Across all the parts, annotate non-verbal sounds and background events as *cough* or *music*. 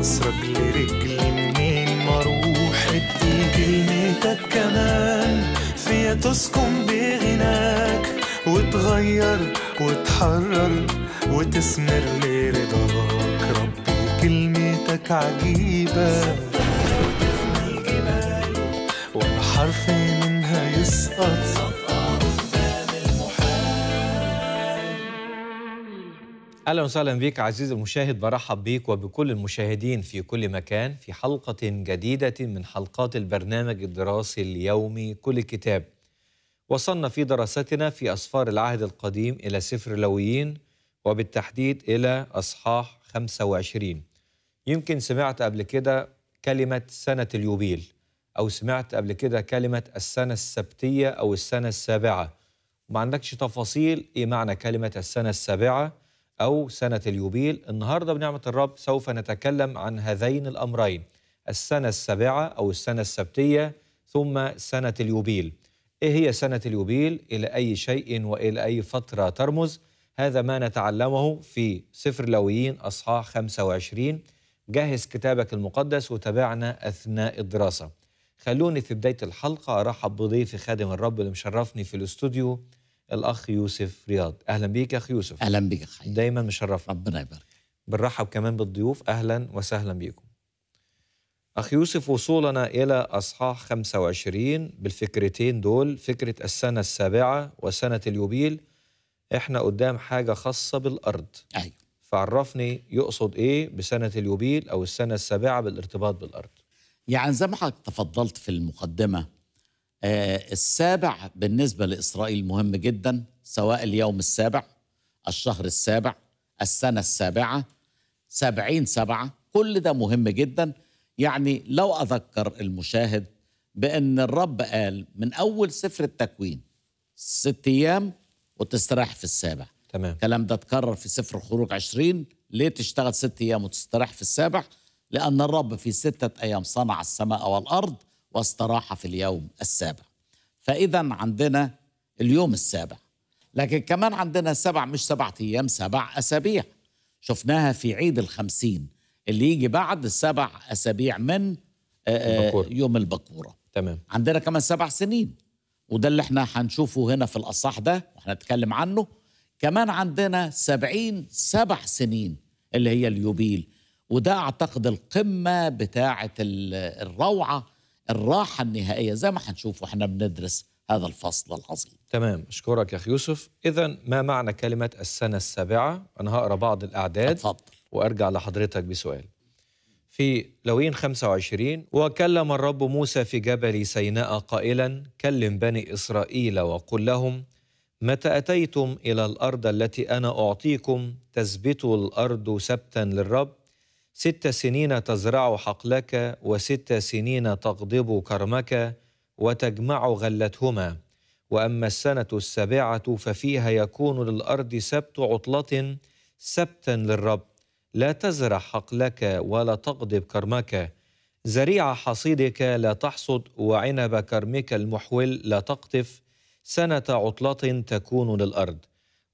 عصرك لرجلي منين أروح ادي كلمتك كمان فيا تسكن بغناك وتغير وتحرر وتسمر لرضاك ربي كلمتك عجيبة وتفني الجبال ولا حرف منها يسقط اهلا وسهلا بك عزيزي المشاهد برحب بيك وبكل المشاهدين في كل مكان في حلقه جديده من حلقات البرنامج الدراسي اليومي كل كتاب. وصلنا في دراستنا في اسفار العهد القديم الى سفر لويين وبالتحديد الى اصحاح 25. يمكن سمعت قبل كده كلمه سنه اليوبيل او سمعت قبل كده كلمه السنه السبتيه او السنه السابعه. ما عندكش تفاصيل ايه معنى كلمه السنه السابعه أو سنة اليوبيل النهاردة بنعمة الرب سوف نتكلم عن هذين الأمرين السنة السابعة أو السنة السبتية ثم سنة اليوبيل إيه هي سنة اليوبيل؟ إلى أي شيء وإلى أي فترة ترمز؟ هذا ما نتعلمه في سفر لويين أصحاح 25 جهز كتابك المقدس وتابعنا أثناء الدراسة خلوني في بداية الحلقة أرحب بضيفي خادم الرب اللي مشرفني في الاستوديو الاخ يوسف رياض اهلا بيك يا اخ يوسف اهلا بيك اخي دايما مشرف ربنا يبارك بنرحب كمان بالضيوف اهلا وسهلا بيكم اخ يوسف وصولنا الى اصحاح 25 بالفكرتين دول فكره السنه السابعه وسنه اليوبيل احنا قدام حاجه خاصه بالارض ايوه فعرفني يقصد ايه بسنه اليوبيل او السنه السابعه بالارتباط بالارض يعني زي ما حضرتك تفضلت في المقدمه آه، السابع بالنسبة لإسرائيل مهم جدا سواء اليوم السابع الشهر السابع السنة السابعة سبعين سبعة كل ده مهم جدا يعني لو أذكر المشاهد بأن الرب قال من أول سفر التكوين ست أيام وتستريح في السابع تمام الكلام ده اتكرر في سفر الخروج عشرين ليه تشتغل ست أيام وتستريح في السابع لأن الرب في ستة أيام صنع السماء والأرض واستراح في اليوم السابع فإذا عندنا اليوم السابع لكن كمان عندنا سبع مش سبعة أيام سبع أسابيع شفناها في عيد الخمسين اللي يجي بعد سبع أسابيع من آه، آه، البكورة. يوم البكورة تمام عندنا كمان سبع سنين وده اللي احنا هنشوفه هنا في الأصح ده وهنتكلم عنه كمان عندنا سبعين سبع سنين اللي هي اليوبيل وده أعتقد القمة بتاعة الروعة الراحه النهائيه زي ما حنشوف واحنا بندرس هذا الفصل العظيم. تمام اشكرك يا اخ يوسف، اذا ما معنى كلمه السنه السابعه؟ انا هقرا بعض الاعداد اتفضل وارجع لحضرتك بسؤال. في لوين 25 وكلم الرب موسى في جبل سيناء قائلا كلم بني اسرائيل وقل لهم متى اتيتم الى الارض التي انا اعطيكم تثبتوا الارض سبتا للرب ست سنين تزرع حقلك وست سنين تغضب كرمك وتجمع غلتهما واما السنه السابعه ففيها يكون للارض سبت عطله سبتا للرب لا تزرع حقلك ولا تغضب كرمك زريع حصيدك لا تحصد وعنب كرمك المحول لا تقطف سنه عطله تكون للارض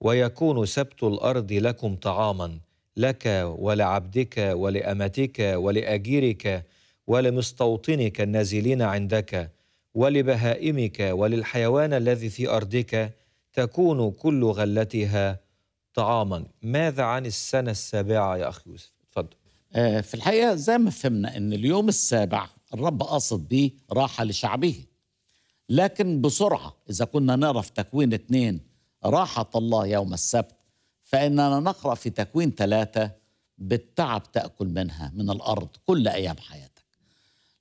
ويكون سبت الارض لكم طعاما لك ولعبدك ولامتك ولاجيرك ولمستوطنك النازلين عندك ولبهائمك وللحيوان الذي في ارضك تكون كل غلتها طعاما ماذا عن السنه السابعه يا اخ يوسف تفضل آه، في الحقيقه زي ما فهمنا ان اليوم السابع الرب قصد بيه راحه لشعبه لكن بسرعه اذا كنا نرى في تكوين اثنين راحه الله يوم السبت فإننا نقرأ في تكوين ثلاثة بالتعب تأكل منها من الأرض كل أيام حياتك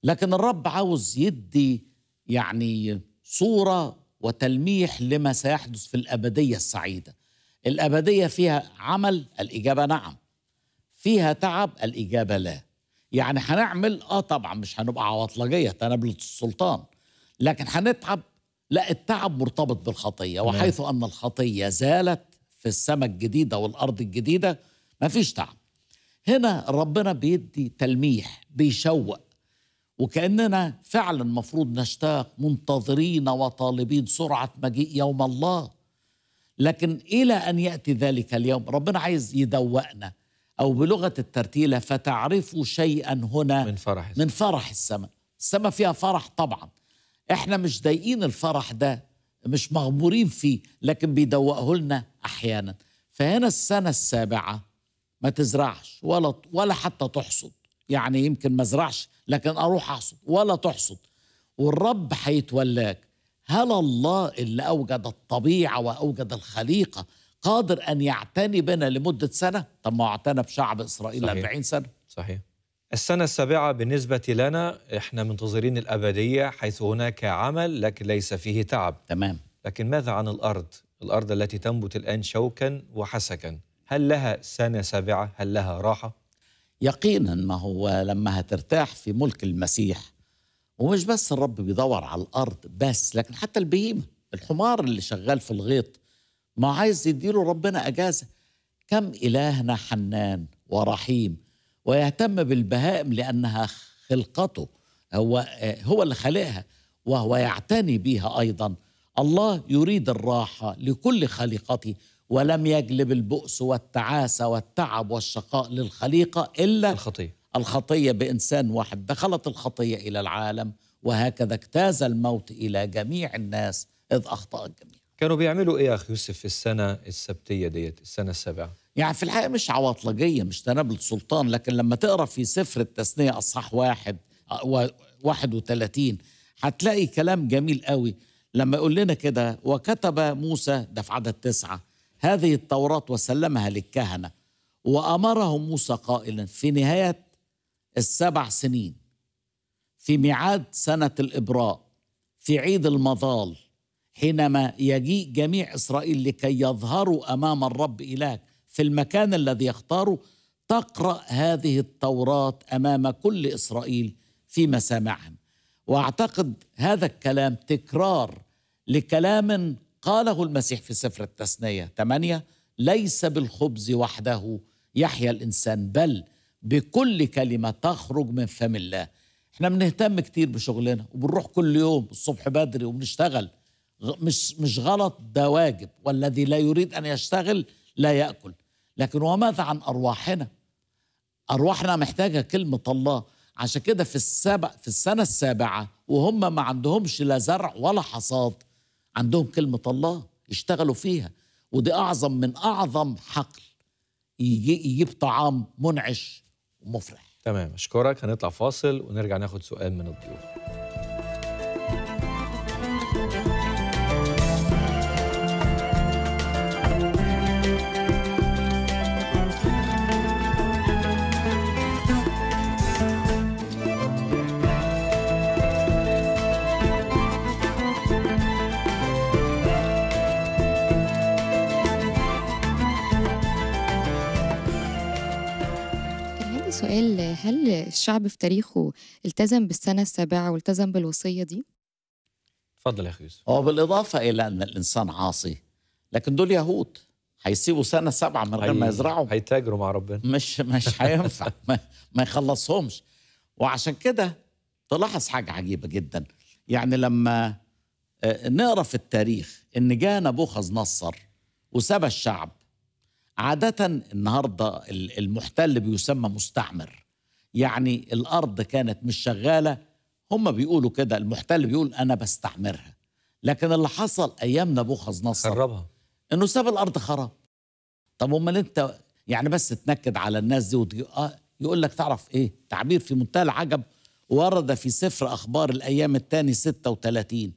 لكن الرب عاوز يدي يعني صورة وتلميح لما سيحدث في الأبدية السعيدة الأبدية فيها عمل الإجابة نعم فيها تعب الإجابة لا يعني هنعمل آه طبعا مش هنبقى عواطلجية تنابلة السلطان لكن هنتعب لا التعب مرتبط بالخطية نعم. وحيث أن الخطية زالت في السماء الجديدة والأرض الجديدة مفيش طعم هنا ربنا بيدي تلميح بيشوق وكأننا فعلا مفروض نشتاق منتظرين وطالبين سرعة مجيء يوم الله لكن إلى أن يأتي ذلك اليوم ربنا عايز يدوقنا أو بلغة الترتيلة فتعرفوا شيئا هنا من فرح السماء من فرح السماء السماء فيها فرح طبعا احنا مش ضايقين الفرح ده مش مغمورين فيه لكن بيدوقه لنا احيانا فهنا السنه السابعه ما تزرعش ولا ولا حتى تحصد يعني يمكن ما ازرعش لكن اروح احصد ولا تحصد والرب هيتولاك هل الله اللي اوجد الطبيعه واوجد الخليقه قادر ان يعتني بنا لمده سنه طب ما اعتنى بشعب اسرائيل صحيح. 40 سنه صحيح السنة السابعة بالنسبة لنا احنا منتظرين الأبدية حيث هناك عمل لكن ليس فيه تعب تمام لكن ماذا عن الأرض؟ الأرض التي تنبت الآن شوكا وحسكا هل لها سنة سابعة؟ هل لها راحة؟ يقينا ما هو لما هترتاح في ملك المسيح ومش بس الرب بيدور على الأرض بس لكن حتى البهيمة الحمار اللي شغال في الغيط ما عايز يديله ربنا أجازة كم إلهنا حنان ورحيم ويهتم بالبهائم لأنها خلقته هو هو اللي خلقها وهو يعتني بها أيضا الله يريد الراحة لكل خليقته ولم يجلب البؤس والتعاسة والتعب والشقاء للخليقة إلا الخطية الخطية بإنسان واحد دخلت الخطية إلى العالم وهكذا اجتاز الموت إلى جميع الناس إذ أخطأ الجميع كانوا بيعملوا إيه يا أخ يوسف في السنة السبتية ديت السنة السابعة يعني في الحقيقة مش عواطلجية مش تنابل سلطان لكن لما تقرأ في سفر التثنية أصحاح واحد آه، واحد وثلاثين هتلاقي كلام جميل قوي لما يقول لنا كده وكتب موسى ده في عدد تسعة هذه التوراة وسلمها للكهنة وأمرهم موسى قائلا في نهاية السبع سنين في ميعاد سنة الإبراء في عيد المظال حينما يجيء جميع إسرائيل لكي يظهروا أمام الرب إلهك في المكان الذي يختاره تقرا هذه التوراه امام كل اسرائيل في مسامعهم واعتقد هذا الكلام تكرار لكلام قاله المسيح في سفر التثنيه 8 ليس بالخبز وحده يحيا الانسان بل بكل كلمه تخرج من فم الله احنا بنهتم كتير بشغلنا وبنروح كل يوم الصبح بدري وبنشتغل مش مش غلط ده واجب والذي لا يريد ان يشتغل لا ياكل لكن وماذا عن أرواحنا أرواحنا محتاجة كلمة الله عشان كده في السبع في السنة السابعة وهم ما عندهمش لا زرع ولا حصاد عندهم كلمة الله يشتغلوا فيها ودي أعظم من أعظم حقل يجيب طعام منعش ومفرح تمام أشكرك هنطلع فاصل ونرجع ناخد سؤال من الضيوف هل الشعب في تاريخه التزم بالسنة السابعة والتزم بالوصية دي؟ تفضل يا أخي يوسف هو آه، بالإضافة إلى أن الإنسان عاصي لكن دول يهود هيسيبوا سنة سبعة من غير ما يزرعوا هيتاجروا مع ربنا مش مش *laughs* هينفع ما, ما يخلصهمش وعشان كده تلاحظ حاجة عجيبة جدا يعني لما آه، نقرا في التاريخ ان جاء نبوخذ نصر وساب الشعب عادة النهاردة المحتل بيسمى مستعمر يعني الارض كانت مش شغاله هم بيقولوا كده المحتل بيقول انا بستعمرها لكن اللي حصل ايام نبوخذ نصر خربها انه ساب الارض خراب طب امال انت يعني بس تنكد على الناس دي وتجي آه يقول لك تعرف ايه تعبير في منتهى العجب ورد في سفر اخبار الايام الثاني 36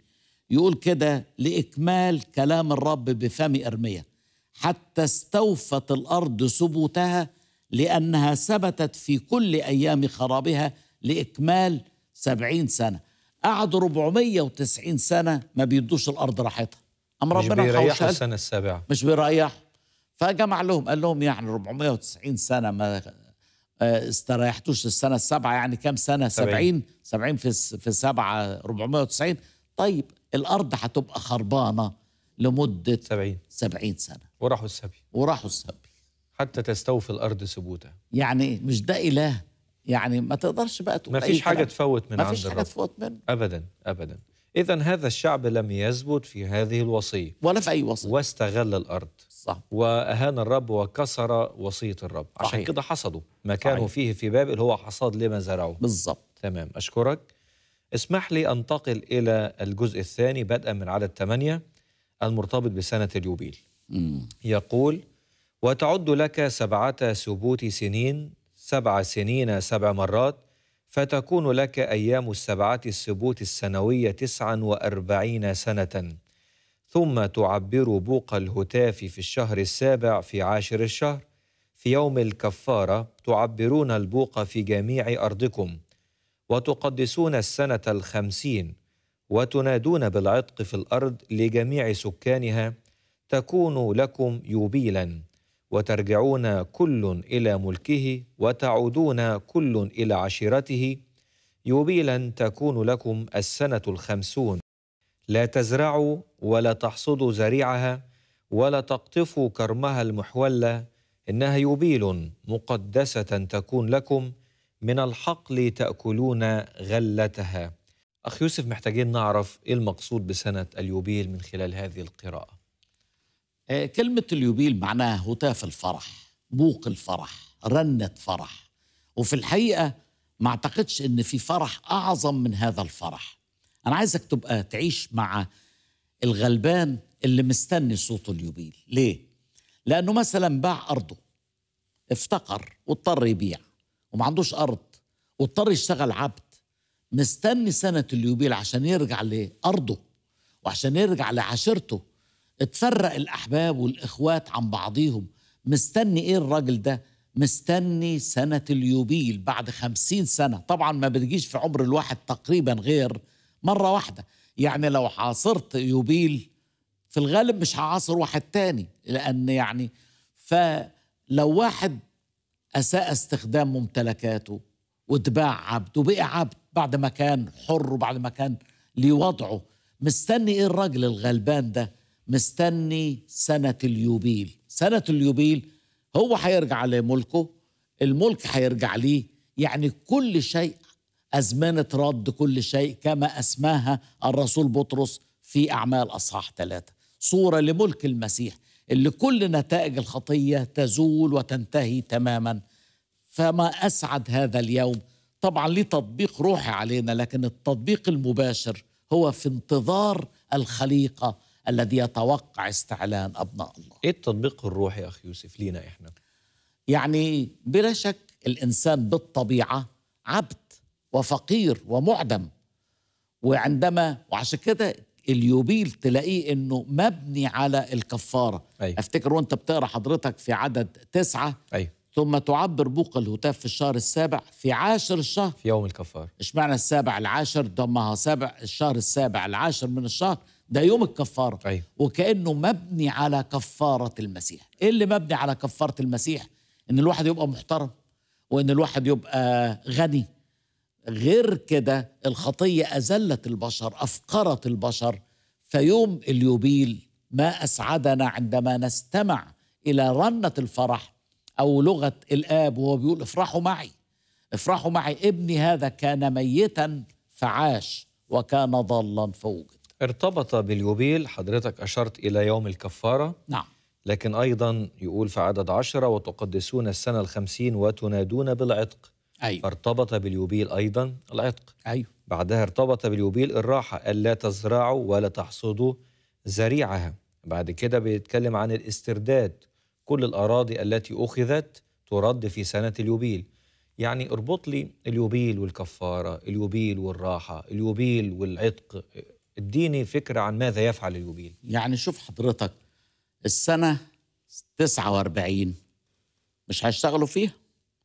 يقول كده لاكمال كلام الرب بفم ارميا حتى استوفت الارض ثبوتها لأنها ثبتت في كل أيام خرابها لإكمال سبعين سنة قعدوا 490 سنة ما بيدوش الأرض راحتها أم ربنا مش بيريحوا السنة السابعة مش بيريحوا فجمع لهم قال لهم يعني 490 سنة ما آه، استريحتوش السنة السابعة يعني كم سنة 70 70 في في 7 490 طيب الأرض هتبقى خربانة لمدة 70 70 سنة وراحوا السبي وراحوا السبي حتى تستوفي الارض ثبوتا يعني مش ده اله يعني ما تقدرش بقى تقول ما فيش حاجه تفوت من عند الرب ما فيش حاجه تفوت منه ابدا ابدا اذا هذا الشعب لم يثبت في هذه الوصيه ولا في اي وصيه واستغل الارض صح واهان الرب وكسر وصيه الرب صحيح. عشان كده حصدوا ما كانوا صحيح. فيه في بابل هو حصاد لما زرعوه بالظبط تمام اشكرك اسمح لي انتقل الى الجزء الثاني بدءا من عدد ثمانيه المرتبط بسنه اليوبيل مم. يقول وتعد لك سبعة سبوت سنين سبع سنين سبع مرات فتكون لك أيام السبعة السبوت السنوية تسعا وأربعين سنة ثم تعبر بوق الهتاف في الشهر السابع في عاشر الشهر في يوم الكفارة تعبرون البوق في جميع أرضكم وتقدسون السنة الخمسين وتنادون بالعتق في الأرض لجميع سكانها تكون لكم يوبيلاً وترجعون كل الى ملكه وتعودون كل الى عشيرته يوبيلا تكون لكم السنه الخمسون لا تزرعوا ولا تحصدوا زريعها ولا تقطفوا كرمها المحولة إنها يوبيل مقدسة تكون لكم من الحقل تأكلون غلتها أخ يوسف محتاجين نعرف إيه المقصود بسنة اليوبيل من خلال هذه القراءة آه، كلمة اليوبيل معناها هتاف الفرح بوق الفرح رنة فرح وفي الحقيقة ما اعتقدش ان في فرح اعظم من هذا الفرح انا عايزك تبقى تعيش مع الغلبان اللي مستني صوت اليوبيل ليه لانه مثلا باع ارضه افتقر واضطر يبيع وما عندوش ارض واضطر يشتغل عبد مستني سنه اليوبيل عشان يرجع لارضه وعشان يرجع لعشيرته اتفرق الأحباب والإخوات عن بعضيهم مستني إيه الراجل ده مستني سنة اليوبيل بعد خمسين سنة طبعا ما بتجيش في عمر الواحد تقريبا غير مرة واحدة يعني لو عاصرت يوبيل في الغالب مش هعاصر واحد تاني لأن يعني فلو واحد أساء استخدام ممتلكاته واتباع عبد وبقي عبد بعد ما كان حر وبعد ما كان لوضعه مستني ايه الراجل الغلبان ده مستني سنة اليوبيل سنة اليوبيل هو هيرجع لملكه الملك هيرجع ليه يعني كل شيء أزمنة رد كل شيء كما أسماها الرسول بطرس في أعمال أصحاح ثلاثة صورة لملك المسيح اللي كل نتائج الخطية تزول وتنتهي تماما فما أسعد هذا اليوم طبعا ليه تطبيق روحي علينا لكن التطبيق المباشر هو في انتظار الخليقة الذي يتوقع استعلان أبناء الله إيه التطبيق الروحي أخي يوسف لينا إحنا؟ يعني بلا شك الإنسان بالطبيعة عبد وفقير ومعدم وعندما وعشان كده اليوبيل تلاقيه انه مبني على الكفاره أيوة. افتكر وانت بتقرا حضرتك في عدد تسعة أيوة. ثم تعبر بوق الهتاف في الشهر السابع في عاشر الشهر في يوم الكفار اشمعنى السابع العاشر ضمها سابع الشهر السابع العاشر من الشهر ده يوم الكفارة أيوه. وكأنه مبني على كفارة المسيح إيه اللي مبني على كفارة المسيح إن الواحد يبقى محترم وإن الواحد يبقى غني غير كده الخطية أذلت البشر أفقرت البشر فيوم اليوبيل ما أسعدنا عندما نستمع إلى رنة الفرح أو لغة الآب وهو بيقول افرحوا معي افرحوا معي ابني هذا كان ميتا فعاش وكان ضالا فوجد ارتبط باليوبيل حضرتك أشرت إلى يوم الكفارة نعم لكن أيضا يقول في عدد عشرة وتقدسون السنة الخمسين وتنادون بالعتق أيوة. فارتبط باليوبيل أيضا العتق أيوة. بعدها ارتبط باليوبيل الراحة ألا تزرعوا ولا تحصدوا زريعها بعد كده بيتكلم عن الاسترداد كل الأراضي التي أخذت ترد في سنة اليوبيل يعني اربط لي اليوبيل والكفارة اليوبيل والراحة اليوبيل والعتق اديني فكرة عن ماذا يفعل اليوبيل يعني شوف حضرتك السنة 49 مش هيشتغلوا فيها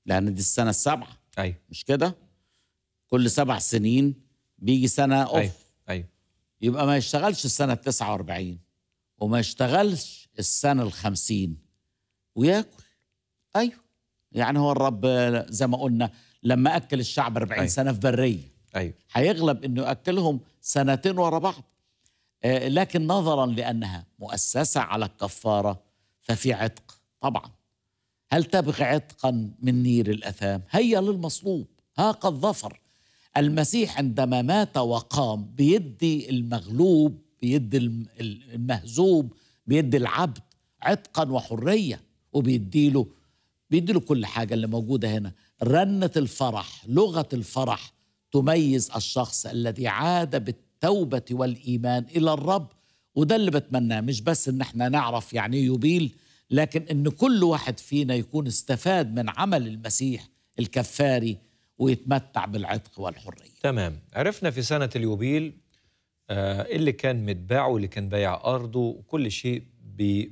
لأن دي السنة السابعة أيوة. مش كده كل سبع سنين بيجي سنة أوف أيوة. أيوة. يبقى ما يشتغلش السنة 49 وما يشتغلش السنة الخمسين وياكل ايوه يعني هو الرب زي ما قلنا لما اكل الشعب 40 أيوة. سنه في بريه ايوه هيغلب انه ياكلهم سنتين ورا بعض آه، لكن نظرا لانها مؤسسه على الكفاره ففي عتق طبعا هل تبغي عتقا من نير الاثام هيا للمصلوب ها قد ظفر المسيح عندما مات وقام بيدي المغلوب بيدي المهزوب بيدي العبد عتقا وحريه وبيديله بيديله كل حاجة اللي موجودة هنا رنة الفرح لغة الفرح تميز الشخص الذي عاد بالتوبة والإيمان إلى الرب وده اللي بتمناه مش بس إن احنا نعرف يعني إيه يبيل لكن إن كل واحد فينا يكون استفاد من عمل المسيح الكفاري ويتمتع بالعتق والحرية تمام عرفنا في سنة اليوبيل آه، اللي كان متباعه واللي كان بايع أرضه وكل شيء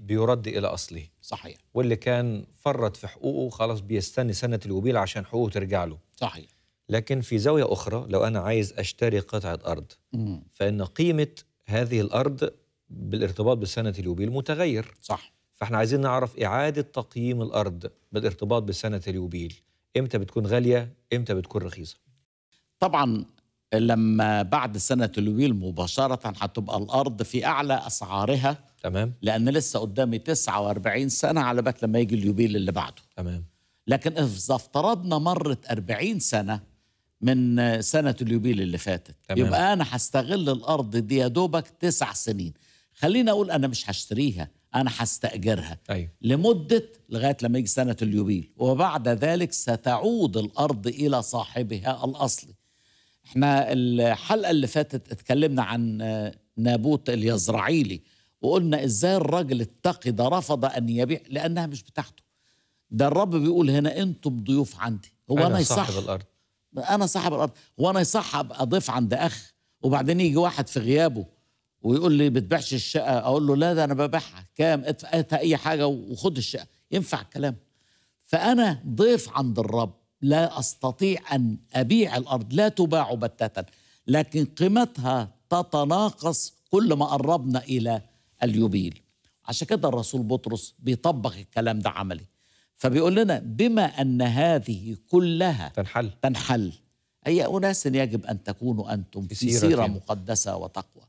بيرد إلى أصله صحيح واللي كان فرط في حقوقه خلاص بيستني سنه الوبيل عشان حقوقه ترجع له صحيح لكن في زاويه اخرى لو انا عايز اشتري قطعه ارض مم. فان قيمه هذه الارض بالارتباط بسنه اليوبيل متغير صح فاحنا عايزين نعرف اعاده تقييم الارض بالارتباط بسنه اليوبيل امتى بتكون غاليه امتى بتكون رخيصه طبعا لما بعد سنه اليوبيل مباشره هتبقى الارض في اعلى اسعارها تمام لان لسه قدامي 49 سنه على بالك لما يجي اليوبيل اللي بعده تمام لكن اذا افترضنا مرت 40 سنه من سنه اليوبيل اللي فاتت تمام. يبقى انا هستغل الارض دي يا دوبك تسع سنين خليني اقول انا مش هشتريها انا هستاجرها أيوه. لمده لغايه لما يجي سنه اليوبيل وبعد ذلك ستعود الارض الى صاحبها الاصلي احنا الحلقه اللي فاتت اتكلمنا عن نابوت اليزرعيلي وقلنا ازاي الراجل التقي ده رفض ان يبيع لانها مش بتاعته ده الرب بيقول هنا انتم ضيوف عندي هو انا, أنا يصح صاحب الارض انا صاحب الارض هو انا يصح ابقى ضيف عند اخ وبعدين يجي واحد في غيابه ويقول لي بتبيعش الشقه اقول له لا ده انا ببيعها كام ادفع اي حاجه وخد الشقه ينفع الكلام فانا ضيف عند الرب لا استطيع ان ابيع الارض لا تباع بتاتا لكن قيمتها تتناقص كل ما قربنا الى اليوبيل عشان كده الرسول بطرس بيطبق الكلام ده عملي فبيقول لنا بما أن هذه كلها تنحل تنحل أي أناس يجب أن تكونوا أنتم في سيرة, سيرة مقدسة وتقوى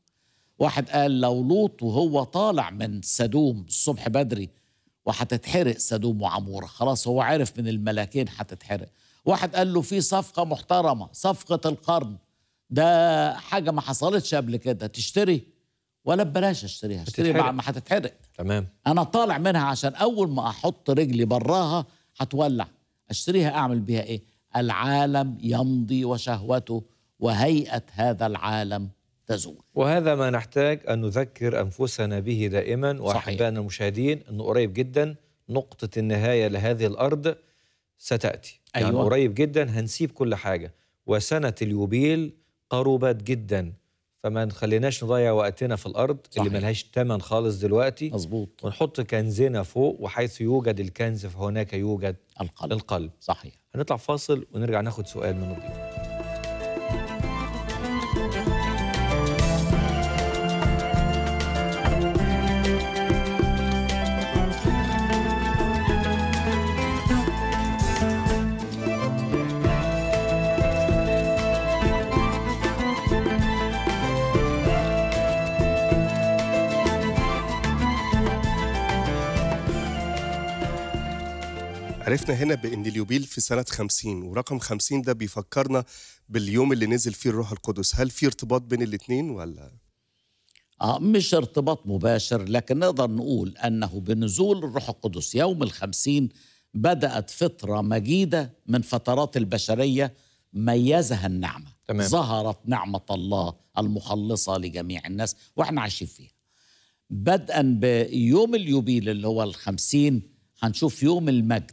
واحد قال لو لوط وهو طالع من سدوم الصبح بدري وهتتحرق سدوم وعمورة خلاص هو عرف من الملاكين هتتحرق واحد قال له في صفقة محترمة صفقة القرن ده حاجة ما حصلتش قبل كده تشتري ولا ببلاش اشتريها اشتريها بعد ما هتتحرق تمام انا طالع منها عشان اول ما احط رجلي براها هتولع اشتريها اعمل بيها ايه العالم يمضي وشهوته وهيئه هذا العالم تزول وهذا ما نحتاج ان نذكر انفسنا به دائما واحبائنا المشاهدين انه قريب جدا نقطه النهايه لهذه الارض ستاتي يعني أيوة. يعني قريب جدا هنسيب كل حاجه وسنه اليوبيل قربت جدا فما نخليناش نضيع وقتنا في الارض صحيح. اللي ملهاش ثمن خالص دلوقتي مظبوط ونحط كنزنا فوق وحيث يوجد الكنز فهناك يوجد القلب القلب صحيح هنطلع فاصل ونرجع ناخد سؤال من الضيوف عرفنا هنا بأن اليوبيل في سنة 50 ورقم 50 ده بيفكرنا باليوم اللي نزل فيه الروح القدس هل في ارتباط بين الاثنين ولا آه مش ارتباط مباشر لكن نقدر نقول أنه بنزول الروح القدس يوم الخمسين بدأت فترة مجيدة من فترات البشرية ميزها النعمة تمام. ظهرت نعمة الله المخلصة لجميع الناس وإحنا عايشين فيها بدءا بيوم اليوبيل اللي هو الخمسين هنشوف يوم المجد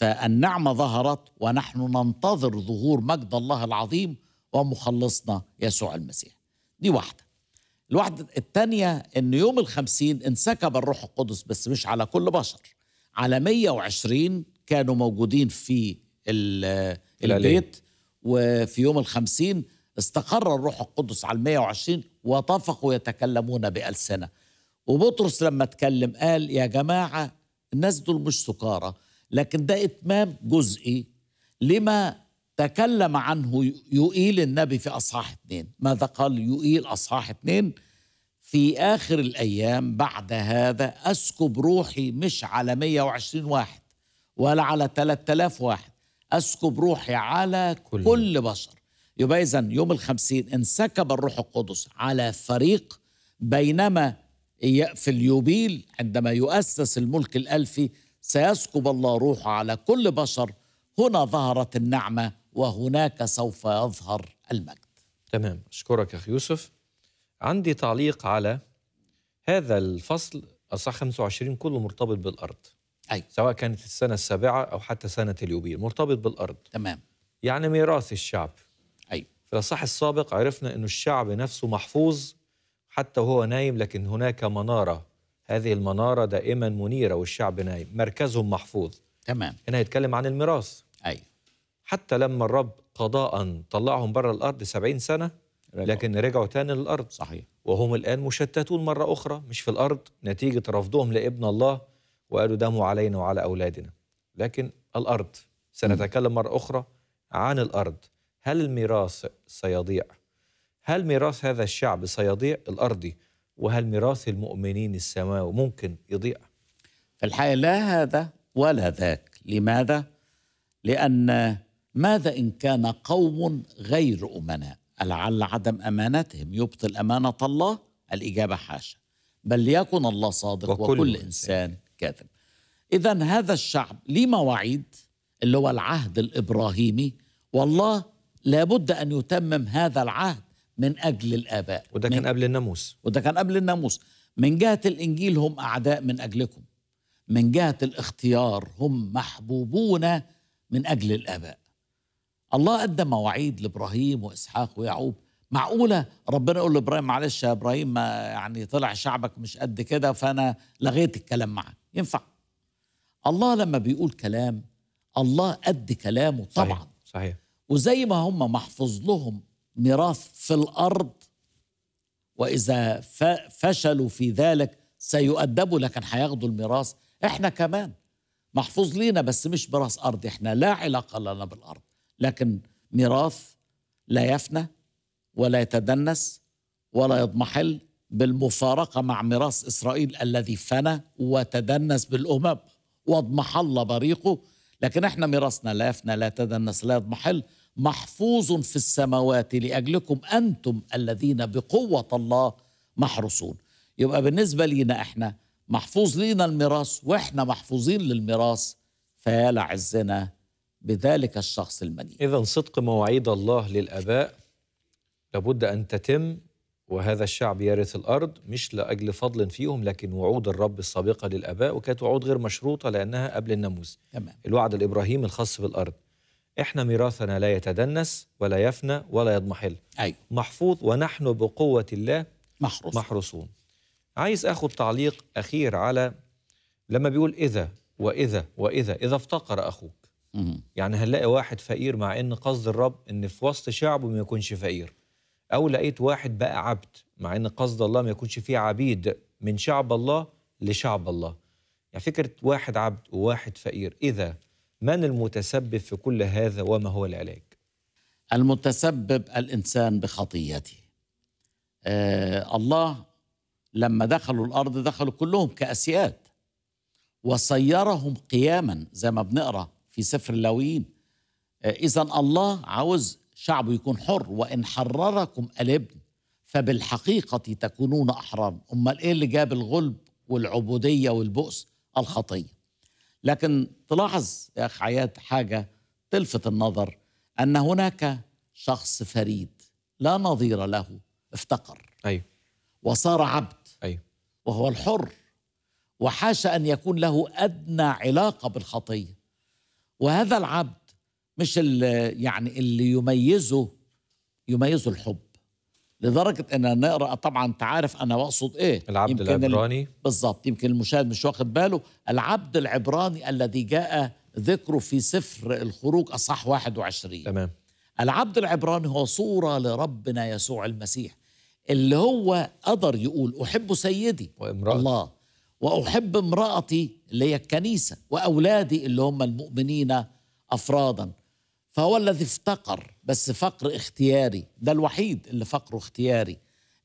فالنعمة ظهرت ونحن ننتظر ظهور مجد الله العظيم ومخلصنا يسوع المسيح دي واحدة الواحدة الثانية أن يوم الخمسين انسكب الروح القدس بس مش على كل بشر على 120 كانوا موجودين في البيت وفي يوم الخمسين استقر الروح القدس على 120 وطفقوا يتكلمون بألسنة وبطرس لما اتكلم قال يا جماعة الناس دول مش سكارى لكن ده إتمام جزئي لما تكلم عنه يؤيل النبي في أصحاح اثنين ماذا قال يؤيل أصحاح اثنين في آخر الأيام بعد هذا أسكب روحي مش على 120 واحد ولا على 3000 واحد أسكب روحي على كل, كل بشر يبقى إذا يوم الخمسين انسكب الروح القدس على فريق بينما في اليوبيل عندما يؤسس الملك الألفي سيسكب الله روحه على كل بشر هنا ظهرت النعمة وهناك سوف يظهر المجد تمام أشكرك أخي يوسف عندي تعليق على هذا الفصل أصح 25 كله مرتبط بالأرض أي. أيوة. سواء كانت السنة السابعة أو حتى سنة اليوبيل مرتبط بالأرض تمام يعني ميراث الشعب أي. أيوة. في الأصح السابق عرفنا أنه الشعب نفسه محفوظ حتى وهو نايم لكن هناك منارة هذه المناره دائما منيره والشعب نايم مركزهم محفوظ تمام هنا يتكلم عن الميراث ايوه حتى لما الرب قضاء طلعهم بره الارض 70 سنه لكن رجعوا تاني للارض صحيح وهم الان مشتتون مره اخرى مش في الارض نتيجه رفضهم لابن الله وقالوا دموا علينا وعلى اولادنا لكن الارض سنتكلم مره اخرى عن الارض هل الميراث سيضيع هل ميراث هذا الشعب سيضيع الارضي وهل ميراث المؤمنين السماوي ممكن يضيع في الحقيقة لا هذا ولا ذاك لماذا؟ لأن ماذا إن كان قوم غير أمناء لعل عدم أمانتهم يبطل أمانة الله الإجابة حاشا بل يكن الله صادق وكل, وكل إنسان كاذب إذا هذا الشعب ليه مواعيد اللي هو العهد الإبراهيمي والله لابد أن يتمم هذا العهد من أجل الآباء وده كان قبل الناموس وده كان قبل الناموس من جهة الإنجيل هم أعداء من أجلكم من جهة الاختيار هم محبوبون من أجل الآباء الله قدم مواعيد لإبراهيم وإسحاق ويعقوب معقولة ربنا يقول لإبراهيم معلش يا إبراهيم ما يعني طلع شعبك مش قد كده فأنا لغيت الكلام معك ينفع الله لما بيقول كلام الله قد كلامه طبعا صحيح, صحيح. وزي ما هم محفوظ لهم ميراث في الارض واذا فشلوا في ذلك سيؤدبوا لكن هياخدوا الميراث احنا كمان محفوظ لينا بس مش براس ارضي احنا لا علاقه لنا بالارض لكن ميراث لا يفنى ولا يتدنس ولا يضمحل بالمفارقه مع ميراث اسرائيل الذي فنى وتدنس بالامم واضمحل بريقه لكن احنا ميراثنا لا يفنى لا يتدنس لا يضمحل محفوظ في السماوات لاجلكم انتم الذين بقوه الله محرسون يبقى بالنسبه لينا احنا محفوظ لينا الميراث واحنا محفوظين للميراث فيا لعزنا بذلك الشخص المجيد اذا صدق مواعيد الله للاباء لابد ان تتم وهذا الشعب يرث الارض مش لاجل فضل فيهم لكن وعود الرب السابقه للاباء وكانت وعود غير مشروطه لانها قبل الناموس تمام الوعد الابراهيمي الخاص بالارض احنا ميراثنا لا يتدنس ولا يفنى ولا يضمحل أي. محفوظ ونحن بقوه الله محروس. محروسون عايز اخد تعليق اخير على لما بيقول اذا واذا واذا اذا افتقر اخوك مم. يعني هنلاقي واحد فقير مع ان قصد الرب ان في وسط شعبه ما يكونش فقير او لقيت واحد بقى عبد مع ان قصد الله ما يكونش فيه عبيد من شعب الله لشعب الله يعني فكره واحد عبد وواحد فقير اذا من المتسبب في كل هذا وما هو العلاج المتسبب الانسان بخطيته آه الله لما دخلوا الارض دخلوا كلهم كاسياد وصيرهم قياما زي ما بنقرا في سفر اللاويين آه اذا الله عاوز شعبه يكون حر وان حرركم الابن فبالحقيقه تكونون احرار امال ايه اللي جاب الغلب والعبوديه والبؤس الخطيه لكن تلاحظ يا أخ عياد حاجة تلفت النظر أن هناك شخص فريد لا نظير له افتقر أيوه. وصار عبد أيوه. وهو الحر وحاشا أن يكون له أدنى علاقة بالخطية وهذا العبد مش اللي يعني اللي يميزه يميزه الحب لدرجه ان نقرا طبعا انت عارف انا بقصد ايه العبد العبراني بالظبط يمكن المشاهد مش واخد باله العبد العبراني الذي جاء ذكره في سفر الخروج اصح 21 تمام العبد العبراني هو صوره لربنا يسوع المسيح اللي هو قدر يقول احب سيدي وامرأتي الله واحب امرأتي اللي هي الكنيسه واولادي اللي هم المؤمنين افرادا فهو الذي افتقر بس فقر اختياري ده الوحيد اللي فقره اختياري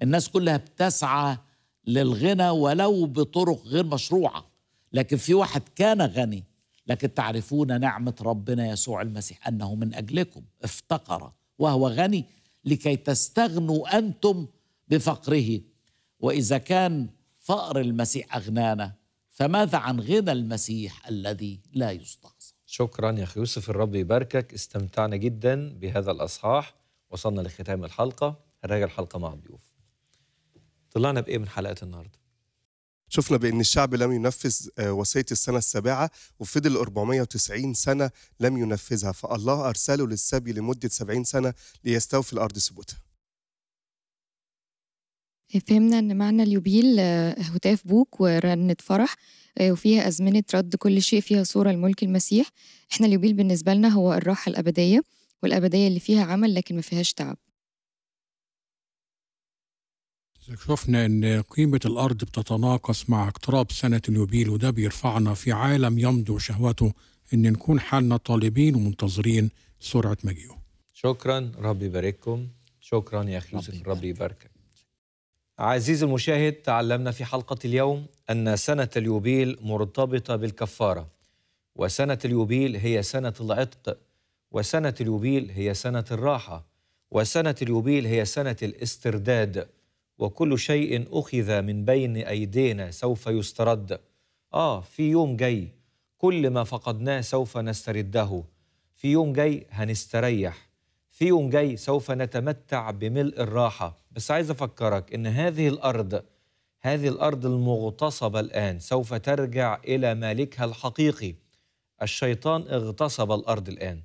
الناس كلها بتسعى للغنى ولو بطرق غير مشروعه لكن في واحد كان غني لكن تعرفون نعمه ربنا يسوع المسيح انه من اجلكم افتقر وهو غني لكي تستغنوا انتم بفقره واذا كان فقر المسيح اغنانا فماذا عن غنى المسيح الذي لا يستقصى شكرا يا أخي يوسف الرب يباركك استمتعنا جدا بهذا الأصحاح وصلنا لختام الحلقة هنراجع الحلقة مع الضيوف طلعنا بإيه من حلقة النهاردة؟ شفنا بأن الشعب لم ينفذ آه، وصية السنة السابعة وفضل 490 سنة لم ينفذها فالله أرسله للسبي لمدة 70 سنة ليستوفي الأرض ثبوتها فهمنا ان معنى اليوبيل آه، هتاف بوك ورنة فرح آه، وفيها أزمنة رد كل شيء فيها صورة الملك المسيح احنا اليوبيل بالنسبة لنا هو الراحة الأبدية والأبدية اللي فيها عمل لكن ما فيهاش تعب شفنا ان قيمه الارض بتتناقص مع اقتراب سنه اليوبيل وده بيرفعنا في عالم يمضي وشهوته ان نكون حالنا طالبين ومنتظرين سرعه مجيئه شكرا ربي يبارككم شكرا يا اخي يوسف ربي يباركك عزيزي المشاهد تعلمنا في حلقة اليوم أن سنة اليوبيل مرتبطة بالكفارة وسنة اليوبيل هي سنة العتق وسنة اليوبيل هي سنة الراحة وسنة اليوبيل هي سنة الاسترداد وكل شيء أخذ من بين أيدينا سوف يسترد آه في يوم جاي كل ما فقدناه سوف نسترده في يوم جاي هنستريح في يوم جاي سوف نتمتع بملء الراحة بس عايز أفكرك إن هذه الأرض هذه الأرض المغتصبة الآن سوف ترجع إلى مالكها الحقيقي الشيطان اغتصب الأرض الآن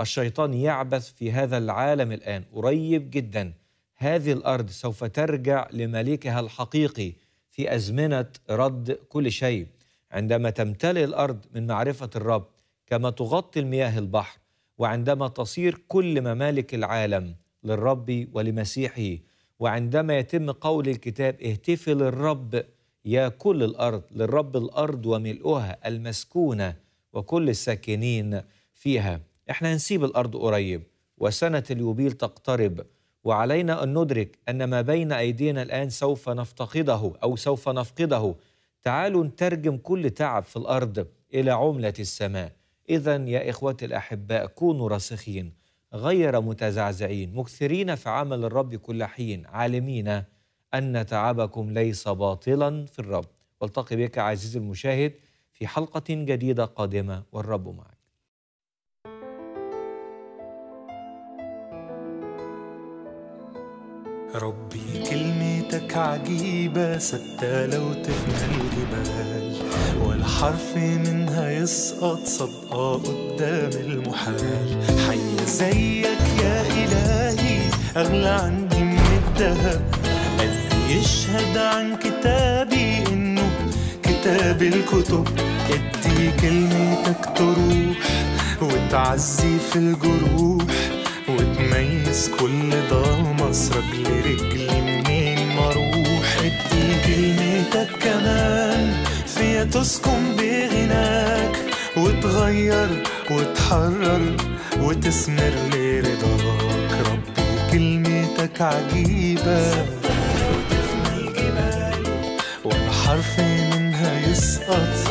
الشيطان يعبث في هذا العالم الآن قريب جدا هذه الأرض سوف ترجع لمالكها الحقيقي في أزمنة رد كل شيء عندما تمتلئ الأرض من معرفة الرب كما تغطي المياه البحر وعندما تصير كل ممالك العالم للرب ولمسيحه وعندما يتم قول الكتاب اهتفي للرب يا كل الارض للرب الارض وملؤها المسكونه وكل الساكنين فيها احنا هنسيب الارض قريب وسنه اليوبيل تقترب وعلينا ان ندرك ان ما بين ايدينا الان سوف نفتقده او سوف نفقده تعالوا نترجم كل تعب في الارض الى عمله السماء إذا يا إخوتي الأحباء كونوا راسخين غير متزعزعين مكثرين في عمل الرب كل حين عالمين أن تعبكم ليس باطلا في الرب والتقي بك عزيزي المشاهد في حلقة جديدة قادمة والرب معك ربي كلمتك عجيبة ستة لو تفنى الجبال حرف منها يسقط صدقة قدام المحال حي زيك يا إلهي أغلى عندي من الدهب قلبي يشهد عن كتابي إنه كتاب الكتب ادي كلمتك تروح وتعزي في الجروح وتميز كل ضلمة رجل رجلي منين مروح ادي كلمتك كمان فيا تسكن بغناك وتغير وتحرر وتسمر لي رضاك ربي كلمتك عجيبة وتفني الجبال والحرف منها يسقط